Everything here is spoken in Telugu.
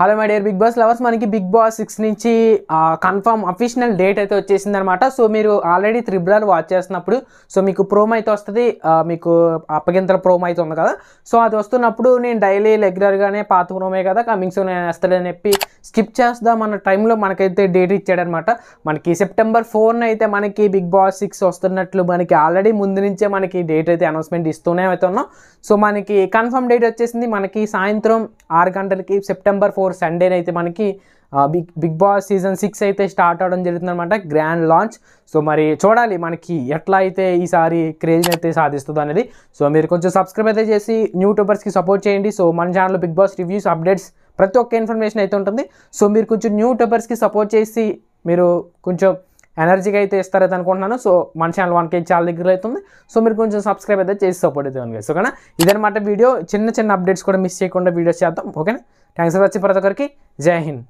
hello my dear Bigg Boss lovers మనకి బిగ్ బాస్ సిక్స్ నుంచి కన్ఫర్మ్ అఫీషియల్ డేట్ అయితే వచ్చేసింది అనమాట సో మీరు ఆల్రెడీ త్రిబులర్ వాచ్ చేస్తున్నప్పుడు సో మీకు ప్రోమో అయితే వస్తుంది మీకు అప్పగింతల ప్రోమో అయితే ఉంది కదా సో అది వస్తున్నప్పుడు నేను డైలీ రెగ్యులర్గానే పాత ప్రోమే కదా కమింగ్స్ నేను వేస్తాడని చెప్పి స్కిప్ చేస్తాం అన్న టైంలో మనకైతే డేట్ ఇచ్చాడనమాట మనకి సెప్టెంబర్ ఫోర్న అయితే మనకి బిగ్ బాస్ సిక్స్ వస్తున్నట్లు మనకి ఆల్రెడీ ముందు నుంచే మనకి డేట్ అయితే అనౌన్స్మెంట్ ఇస్తూనే అవుతున్నాం సో మనకి కన్ఫర్మ్ డేట్ వచ్చేసింది మనకి సాయంత్రం ఆరు గంటలకి సెప్టెంబర్ ఫోర్ సండేనైతే మనకి Bigg Bigg Boss season six అయితే స్టార్ట్ అవడం జరుగుతుంది అనమాట గ్రాండ్ లాంచ్ సో మరి చూడాలి మనకి ఎట్లా అయితే ఈసారి క్రేజ్ అయితే సాధిస్తుంది అనేది సో మీరు కొంచెం సబ్స్క్రైబ్ అయితే చేసి న్యూట్యూబర్స్కి సపోర్ట్ చేయండి సో మన ఛానల్లో బిగ్ బాస్ రివ్యూస్ అప్డేట్స్ ప్రతి ఒక్క ఇన్ఫర్మేషన్ అయితే ఉంటుంది సో మీరు కొంచెం న్యూ యూట్యూబర్స్కి సపోర్ట్ చేసి మీరు కొంచెం ఎనర్జీగా అయితే ఇస్తారైతే అనుకుంటున్నాను సో మన ఛానల్ వన్ కేజీ చాలా దగ్గర అవుతుంది సో మీరు కొంచెం సబ్స్క్రైబ్ అయితే చేసి సపోర్ట్ అయితే ఉంది సో కానీ ఇదనమాట వీడియో చిన్న చిన్న అప్డేట్స్ కూడా మిస్ చేయకుండా వీడియోస్ చేద్దాం ఓకేనా థ్యాంక్స్ ఫర్ వచ్చి ప్రతి ఒక్కరికి జై హింద్